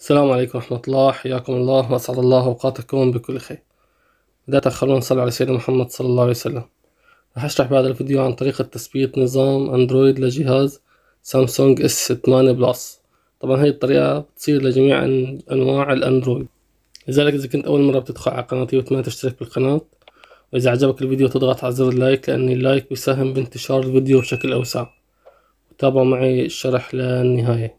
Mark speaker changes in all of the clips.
Speaker 1: السلام عليكم ورحمة الله حياكم الله وأسعد الله أوقاتكم بكل خير بداية خلونا نصلي على سيدنا محمد صلى الله عليه وسلم راح أشرح بهذا الفيديو عن طريقة تثبيت نظام أندرويد لجهاز سامسونج اس 8 بلس طبعا هي الطريقة بتصير لجميع أنواع الأندرويد لذلك إذا كنت أول مرة بتدخل على قناتي أيوة، وتما تشترك بالقناة وإذا عجبك الفيديو تضغط على زر اللايك لأن اللايك بيساهم بانتشار الفيديو بشكل أوسع وتابعوا معي الشرح للنهاية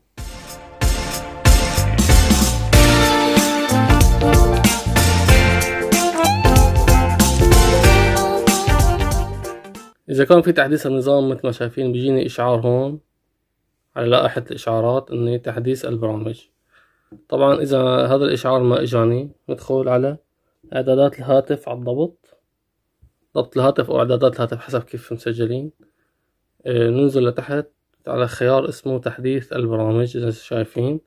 Speaker 1: اذا كان في تحديث النظام مثل ما شايفين بيجيني اشعار هون على لائحة الاشعارات انه تحديث البرامج طبعا اذا هذا الاشعار ما اجاني ندخل على اعدادات الهاتف على الضبط ضبط الهاتف او اعدادات الهاتف حسب كيف مسجلين آه، ننزل لتحت على خيار اسمه تحديث البرامج اذا شايفين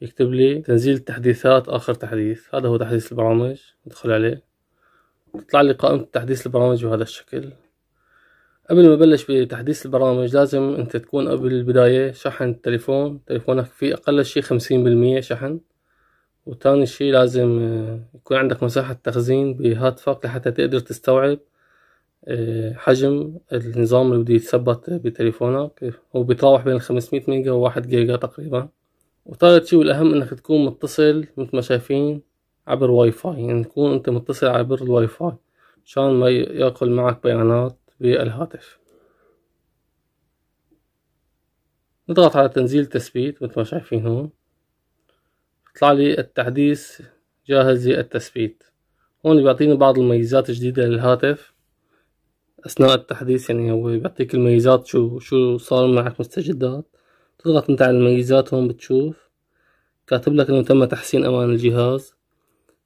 Speaker 1: يكتب لي تنزيل التحديثات اخر تحديث هذا هو تحديث البرامج ندخل عليه تطلع لي قائمة تحديث البرامج بهذا الشكل قبل ما بلش بتحديث البرامج لازم انت تكون قبل البداية شحن التليفون تليفونك فيه اقل شي خمسين بالمية شحن وتاني شي لازم آه، يكون عندك مساحة تخزين بهاتفك لحتى تقدر تستوعب آه، حجم النظام اللي بده يتثبت بتليفونك هو بيتراوح بين 500 ميجا وواحد جيجا تقريبا وثالث شي والاهم انك تكون متصل مثل ما شايفين عبر واي فاي يعني تكون انت متصل عبر الواي فاي مشان ما ياكل معك بيانات بالهاتف نضغط على تنزيل تثبيت مثل ما شايفين هون يطلع لي التحديث جاهز للتثبيت هون بيعطيني بعض الميزات الجديدة للهاتف أثناء التحديث يعني هو بيعطيك الميزات شو شو صار معك مستجدات تضغط انت على الميزات هون بتشوف كاتب لك انه تم تحسين امان الجهاز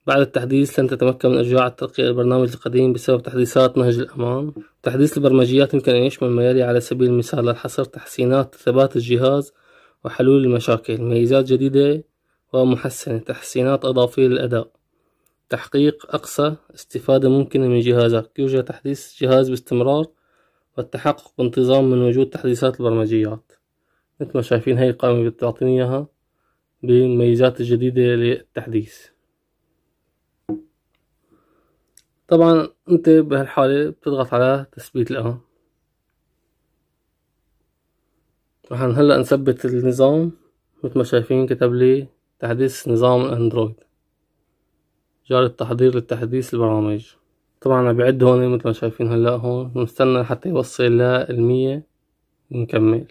Speaker 1: بعد التحديث لن تتمكن من إرجاع الترقية البرنامج القديم بسبب تحديثات نهج الأمان تحديث البرمجيات يمكن أن يشمل ما يلي على سبيل المثال للحصر تحسينات ثبات الجهاز وحلول المشاكل ميزات جديدة ومحسنة تحسينات إضافية للأداء تحقيق أقصى استفادة ممكنة من جهازك يوجد تحديث الجهاز باستمرار والتحقق بانتظام من وجود تحديثات البرمجيات مثل ما شايفين هاي القائمة بتعطيني إياها بالميزات الجديدة للتحديث طبعا انت بهالحالة بتضغط على تثبيت الان رح هلا نثبت النظام مثل ما شايفين كتب لي تحديث نظام الاندرويد جار التحضير للتحديث البرامج طبعا انا بعد هون مثل ما شايفين هلا هون نستنى حتى يوصل للمية ونكمل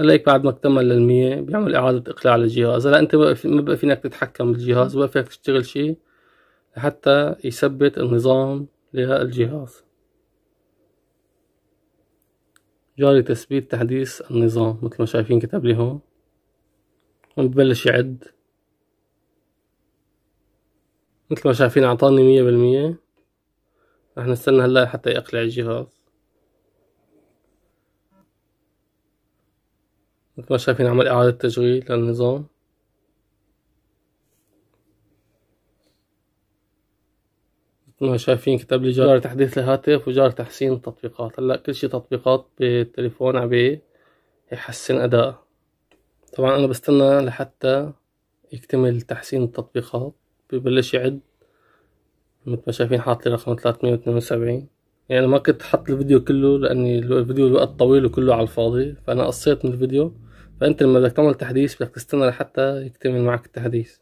Speaker 1: هلا هيك بعد ما اكتمل للمية بيعمل اعادة اقلاع للجهاز هلا انت ما بقى فينك تتحكم بالجهاز ولا فيك تشتغل شي حتى يثبت النظام لهذا الجهاز جاري تثبيت تحديث النظام مثل ما شايفين كتب لي هون ونبلش يعد مثل ما شايفين اعطاني مية بالمية رح نستنى هلا حتى يقلع الجهاز مثل ما شايفين عمل اعادة تشغيل للنظام مثل ما شايفين كتب لي جار تحديث الهاتف وجار تحسين التطبيقات هلا كل شي تطبيقات بالتليفون عم يحسن اداء طبعا انا بستنى لحتى يكتمل تحسين التطبيقات ببلش يعد مثل ما شايفين حاط لي رقم 372 يعني ما كنت حط الفيديو كله لاني الفيديو الوقت طويل وكله على الفاضي فانا قصيت من الفيديو فانت لما بدك تعمل تحديث بدك تستنى لحتى يكتمل معك التحديث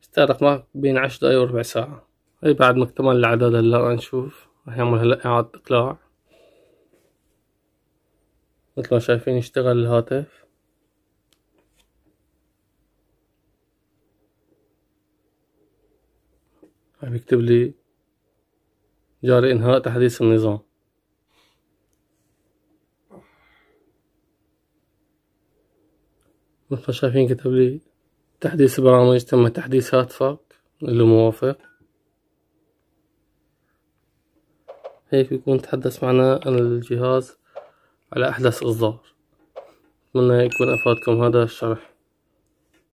Speaker 1: بيستغرق معك بين عشر دقايق وربع ساعه هاي بعد ما اكتمل الاعداد هلا رح نشوف راح يعمل هلا اعادة اقلاع مثل ما شايفين اشتغل الهاتف عم يكتب لي جاري انهاء تحديث النظام مثل ما شايفين كتب لي تحديث برامج تم تحديث هاتفك اللي موافق هيك بيكون تحدث معنا عن الجهاز على أحدث إصدار أتمنى يكون أفادكم هذا الشرح